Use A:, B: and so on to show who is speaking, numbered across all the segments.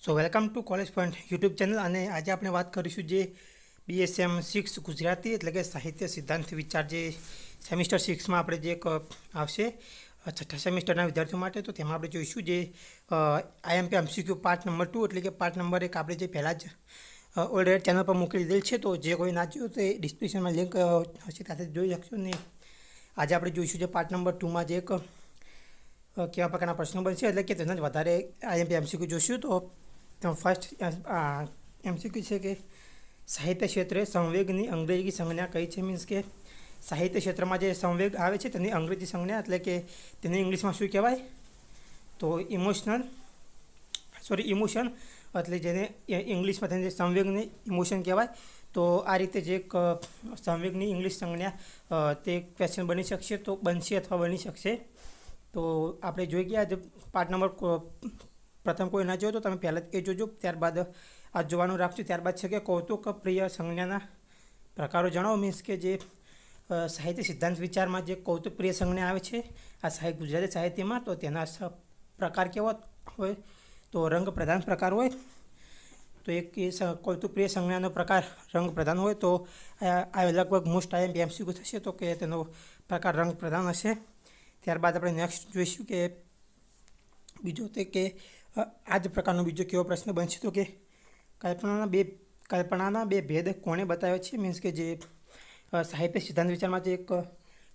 A: so welcome to college point YouTube channel અને આજે આપણે વાત કરીશું જે બીએસએમ સિક્સ ગુજરાતી એટલે કે સાહિત્ય સિદ્ધાંત વિચાર જે સેમિસ્ટર સિક્સમાં આપણે જે આવશે છઠ્ઠા સેમિસ્ટરના વિદ્યાર્થીઓ માટે તો તેમાં આપણે જોઈશું જે IMP MCQ part number two એટલે કે પાર્ટ નંબર એક આપણે જે પહેલાં જ ઓલરેડી ચેનલ પર મોકલી દીધેલ છે તો જે કોઈ ના જોયું એ ડિસ્ક્રિપ્શનમાં લિંક હશે ત્યાંથી જોઈ શકશો ને આજે આપણે જોઈશું જે પાર્ટ નંબર ટુમાં જે એક કેવા પ્રકારના પ્રશ્નો બનશે એટલે કે તેના જ વધારે આઈએમપી એમસીક્યુ જોઈશું તો તો ફર્સ્ટ એમસીક્યુ છે કે સાહિત્ય ક્ષેત્રે સંવેગની અંગ્રેજી સંજ્ઞા કઈ છે મીન્સ કે સાહિત્ય ક્ષેત્રમાં જે સંવેગ આવે છે તેની અંગ્રેજી સંજ્ઞા એટલે કે તેને ઇંગ્લિશમાં શું કહેવાય તો ઇમોશનલ સોરી ઇમોશન એટલે જેને ઇંગ્લિશમાં તેને સંવેગને ઇમોશન કહેવાય તો આ રીતે જે એક સંવેગની ઇંગ્લિશ સંજ્ઞા તે ક્વેશ્ચન બની શકશે તો બનશે અથવા બની શકશે તો આપણે જોઈ ગયા જે પાર્ટ નંબર પ્રથમ કોઈ ન જોયો તો તમે પહેલાં એ જોજો ત્યારબાદ આ જોવાનું રાખજો ત્યારબાદ છે કે કૌતુક પ્રિય સંજ્ઞાના પ્રકારો જણાવો મીન્સ કે જે સાહિત્ય સિદ્ધાંત વિચારમાં જે કૌતુક પ્રિય સંજ્ઞા આવે છે આ સાહિત્ય ગુજરાતી સાહિત્યમાં તો તેના પ્રકાર કેવો હોય તો રંગ પ્રધાન પ્રકાર હોય તો એક એ કૌતુક પ્રિય સંજ્ઞાનો પ્રકાર રંગ પ્રધાન હોય તો આ લગભગ મોસ્ટ આઈએમ એમસીક્યુ થશે તો કે તેનો પ્રકાર રંગ પ્રધાન હશે ત્યારબાદ આપણે નેક્સ્ટ જોઈશું કે બીજો તે કે આ જ પ્રકારનો બીજો કેવો પ્રશ્ન બનશે તો કે કલ્પનાના બે કલ્પનાના બે ભેદ કોણે બતાવ્યો છે મીન્સ કે જે સાહિત્ય સિદ્ધાંત વિચારમાં જે એક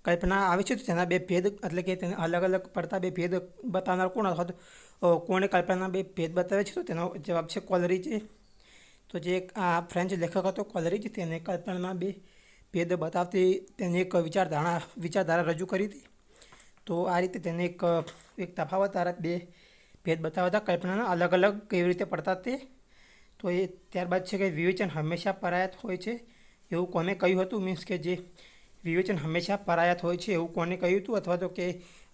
A: કલ્પના આવે છે તો તેના બે ભેદ એટલે કે તેને અલગ અલગ પડતા બે ભેદ બતાવનાર કોણ અથવા તો કોણે કલ્પનાના બે ભેદ બતાવ્યા છે તો તેનો જવાબ છે કોલરીજ તો જે આ ફ્રેન્ચ લેખક હતો કોલરીજ તેને કલ્પનાના બે ભેદ બતાવતી તેને એક વિચારધારણા વિચારધારા રજૂ કરી હતી તો આ રીતે તેને એક એક તફાવત બે ભેદ બતાવ્યા હતા કલ્પનાના અલગ અલગ કેવી રીતે પડતા તે તો એ ત્યારબાદ છે કે વિવેચન હંમેશા પરાયત હોય છે એવું કોને કહ્યું હતું મીન્સ કે જે વિવેચન હંમેશા પરાયત હોય છે એવું કોને કહ્યું હતું અથવા તો કે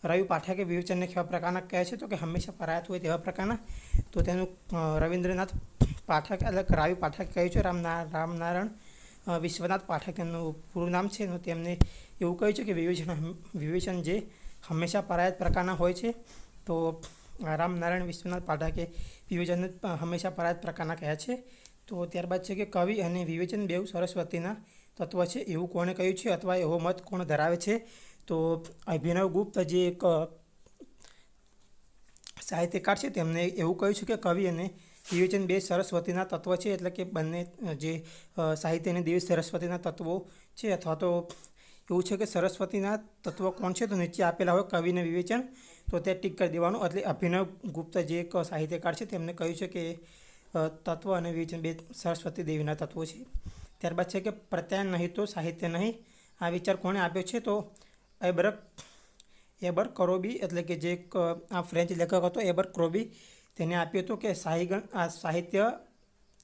A: રવિ પાઠકે વિવેચનને કેવા પ્રકારના કહે છે તો કે હંમેશા પરાયત હોય તેવા પ્રકારના તો તેનું રવિન્દ્રનાથ પાઠક અલગ રાવી પાઠક કહ્યું છે રામના રામનારાયણ વિશ્વનાથ પાઠક તેમનું પૂરું નામ છે તેમને એવું કહ્યું છે કે વિવેચન વિવેચન જે હંમેશા પરાયત પ્રકારના હોય છે તો રામનારાયણ વિશ્વનાથ પાઠકે વિવેચનંદ હંમેશા પરાત પ્રકારના કહ્યા છે તો ત્યારબાદ છે કે કવિ અને વિવેચન બેઉ સરસ્વતીના તત્વ છે એવું કોણે કહ્યું છે અથવા એવો મત કોણ ધરાવે છે તો અભિનવ ગુપ્ત જે એક સાહિત્યકાર છે તેમણે એવું કહ્યું છે કે કવિ અને વિવેચન બે સરસ્વતીના તત્વ છે એટલે કે બંને જે સાહિત્યની દેવી સરસ્વતીના તત્વો છે અથવા તો એવું છે કે સરસ્વતીના તત્વ કોણ છે તો નીચે આપેલા હોય કવિને વિવેચન તો તે ટીક કરી દેવાનું એટલે અભિનવ ગુપ્ત જે એક સાહિત્યકાર છે તેમણે કહ્યું છે કે તત્વ અને વિવેચન બે સરસ્વતી દેવીના તત્વો છે ત્યારબાદ છે કે પ્રત્યાયન નહીં તો સાહિત્ય નહીં આ વિચાર કોણે આપ્યો છે તો એબર એબર કરોબી એટલે કે જે એક આ ફ્રેન્ચ લેખક હતો એબર ક્રોબી તેને આપ્યું હતું કે સાહિગણ આ સાહિત્ય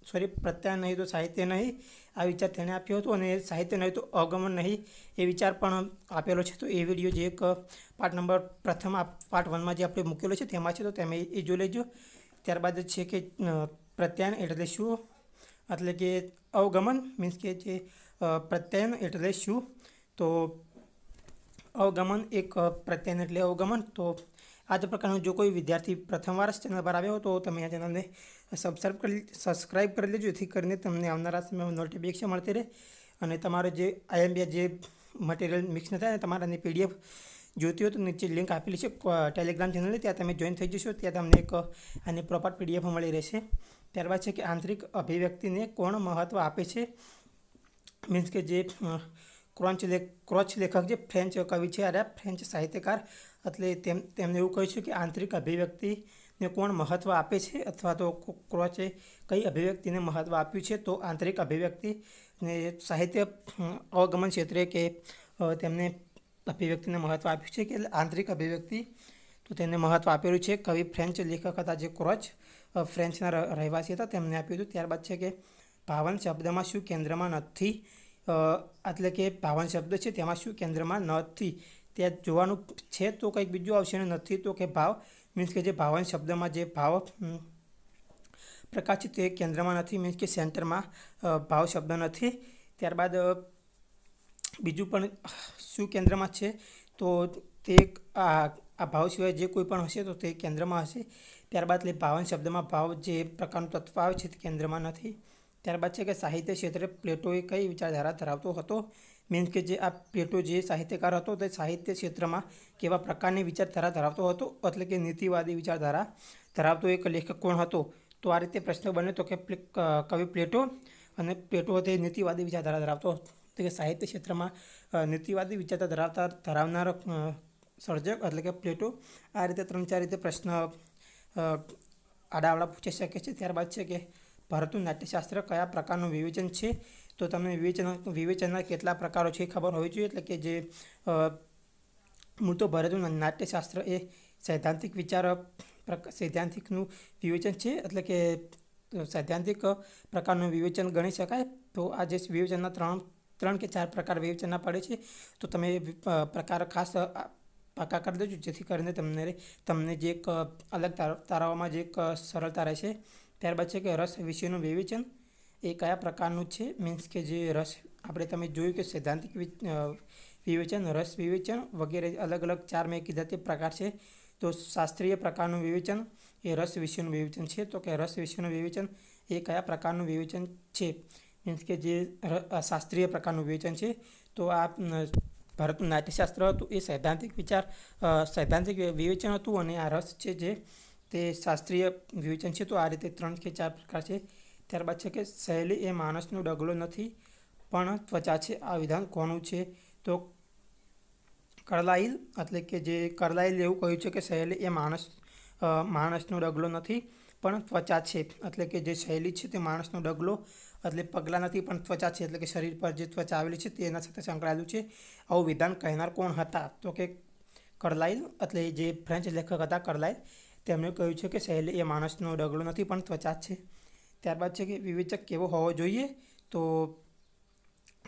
A: સોરી પ્રત્યાયન નહીં તો સાહિત્ય નહીં આ વિચાર તેણે આપ્યો હતો અને સાહિત્ય નહીં તો અવગમન નહીં એ વિચાર પણ આપેલો છે તો એ વિડીયો જે એક પાર્ટ નંબર પ્રથમ આ પાર્ટ વનમાં જે આપણે મૂકેલો છે તેમાં છે તો તમે એ જોઈ લેજો ત્યારબાદ છે કે પ્રત્યાયન એટલે શું એટલે કે અવગમન મીન્સ કે જે પ્રત્યાયન એટલે શું તો અવગમન એક પ્રત્યાયન એટલે અવગમન તો આ જ પ્રકારનો જો કોઈ વિદ્યાર્થી પ્રથમવાર જ ચેનલ પર આવ્યો તો તમે આ ચેનલને સબસ્ક્રાઈબ કરી સબસ્ક્રાઇબ કરી લેજો જેથી કરીને તમને આવનારા સમયમાં નોટિફિકેશન મળતી રહે અને તમારો જે આઈએમબી જે મટીરિયલ મિક્સ ન થાય અને તમારાની પીડીએફ જોતી હોય તો નીચે લિંક આપેલી છે ટેલિગ્રામ ચેનલની ત્યાં તમે જોઈન થઈ જશો ત્યાં તમને એક આની પ્રોપર પીડીએફ મળી રહેશે ત્યારબાદ છે કે આંતરિક અભિવ્યક્તિને કોણ મહત્ત્વ આપે છે મીન્સ કે જે ક્રોચ લેખ ક્રોચ લેખક જે ફ્રેન્ચ કવિ છે અરે ફ્રેન્ચ સાહિત્યકાર એટલે તેમ તેમને એવું કહીશું કે આંતરિક અભિવ્યક્તિને કોણ મહત્ત્વ આપે છે અથવા તો ક્રોચે કઈ અભિવ્યક્તિને મહત્ત્વ આપ્યું છે તો આંતરિક અભિવ્યક્તિ ને સાહિત્ય અવગમન ક્ષેત્રે કે તેમને અભિવ્યક્તિને મહત્ત્વ આપ્યું છે કે આંતરિક અભિવ્યક્તિ તો તેને મહત્ત્વ આપેલું છે કવિ ફ્રેન્ચ લેખક હતા જે ક્રોચ ફ્રેન્ચના રહેવાસી હતા તેમને આપ્યું હતું ત્યારબાદ છે કે ભાવન શબ્દમાં શું કેન્દ્રમાં નથી એટલે કે ભાવન શબ્દ છે તેમાં શું કેન્દ્રમાં નથી તે જોવાનું છે તો કંઈક બીજું આવશે અને નથી તો કે ભાવ મીન્સ કે જે ભાવાન શબ્દમાં જે ભાવ પ્રકાશિત એ કેન્દ્રમાં નથી મીન્સ કે સેન્ટરમાં ભાવ શબ્દ નથી ત્યારબાદ બીજું પણ શું કેન્દ્રમાં છે તો તે આ આ ભાવ સિવાય જે કોઈ પણ હશે તો તે કેન્દ્રમાં હશે ત્યારબાદ એટલે ભાવન શબ્દમાં ભાવ જે પ્રકારનું તત્વ આવે છે તે કેન્દ્રમાં નથી ત્યારબાદ છે કે સાહિત્ય ક્ષેત્રે પ્લેટોએ કઈ વિચારધારા ધરાવતો હતો મીન્સ કે જે આ પેટો જે સાહિત્યકાર હતો તે સાહિત્ય ક્ષેત્રમાં કેવા પ્રકારની વિચારધારા ધરાવતો હતો એટલે કે નીતિવાદી વિચારધારા ધરાવતો એક લેખક કોણ હતો તો આ રીતે પ્રશ્ન બને તો કે કવિ પ્લેટો અને પ્લેટો તે નીતિવાદી વિચારધારા ધરાવતો તો કે સાહિત્ય ક્ષેત્રમાં નીતિવાદી વિચારધારા ધરાવતા ધરાવનાર સર્જક એટલે કે પ્લેટો આ રીતે ત્રણ ચાર રીતે પ્રશ્ન આડાવડા પૂછી શકે છે ત્યારબાદ છે કે ભારતનું નાટ્યશાસ્ત્ર કયા પ્રકારનું વિવેચન છે તો તમને વિવેચન વિવેચનના કેટલા પ્રકારો છે ખબર હોવી જોઈએ એટલે કે જે મૂળ તો ભરતનું નાટ્યશાસ્ત્ર એ સૈદ્ધાંતિક વિચાર સૈદ્ધાંતિકનું વિવેચન છે એટલે કે સૈદ્ધાંતિક પ્રકારનું વિવેચન ગણી શકાય તો આ જે વિવેચનના ત્રણ ત્રણ કે ચાર પ્રકાર વિવેચના પડે છે તો તમે પ્રકાર ખાસ પાકા કરી દેજો જેથી કરીને તમને તમને જે એક અલગ તારવવામાં જે એક સરળતા રહેશે ત્યારબાદ છે કે રસ વિષયનું વિવેચન એ કયા પ્રકારનું છે મીન્સ કે જે રસ આપણે તમે જોયું કે સૈદ્ધાંતિક વિવેચન રસ વિવેચન વગેરે અલગ અલગ ચાર મેં કીધા તે પ્રકાર છે તો શાસ્ત્રીય પ્રકારનું વિવેચન એ રસ વિશેનું વિવેચન છે તો કે રસ વિશેનું વિવેચન એ કયા પ્રકારનું વિવેચન છે મીન્સ કે જે શાસ્ત્રીય પ્રકારનું વિવેચન છે તો આ ભારત નાટ્યશાસ્ત્ર હતું એ સૈદ્ધાંતિક વિચાર સૈદ્ધાંતિક વિવેચન હતું અને આ રસ છે જે તે શાસ્ત્રીય વિવેચન છે તો આ રીતે ત્રણ કે ચાર પ્રકાર છે ત્યારબાદ છે કે શૈલી એ માણસનો ડગલો નથી પણ ત્વચા છે આ વિધાન કોનું છે તો કરલાઇલ એટલે કે જે કરલાઇલ એવું કહ્યું છે કે શૈલી એ માણસ માણસનો ડગલો નથી પણ ત્વચા છે એટલે કે જે શૈલી છે તે માણસનો ડગલો એટલે પગલાં નથી પણ ત્વચા છે એટલે કે શરીર પર જે ત્વચા આવેલી છે તેના સાથે સંકળાયેલું છે આવું વિધાન કહેનાર કોણ હતા તો કે કરલાઇલ એટલે જે ફ્રેન્ચ લેખક હતા કરલાઇલ તેમણે કહ્યું છે કે શૈલી એ માણસનો ડગલો નથી પણ ત્વચા છે ત્યારબાદ છે કે વિવેચક કેવો હોવો જોઈએ તો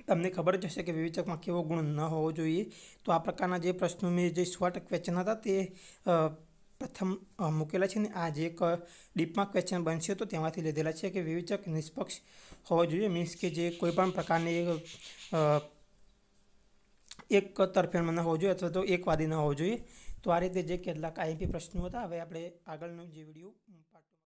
A: તમને ખબર જ હશે કે વિવેચકમાં કેવો ગુણ ન હોવો જોઈએ તો આ પ્રકારના જે પ્રશ્નો મેં જે શોર્ટ ક્વેશ્ચન હતા તે પ્રથમ મૂકેલા છે ને આ જે એક ડીપમાં ક્વેશ્ચન બનશે તો તેમાંથી લીધેલા છે કે વિવેચક નિષ્પક્ષ હોવો જોઈએ મીન્સ કે જે કોઈપણ પ્રકારની એક તરફેણમાં ન હોવો જોઈએ અથવા તો એકવાદી ન હોવો જોઈએ તો આ રીતે જે કેટલાક આઈએમપી પ્રશ્નો હતા હવે આપણે આગળનો જે વિડીયો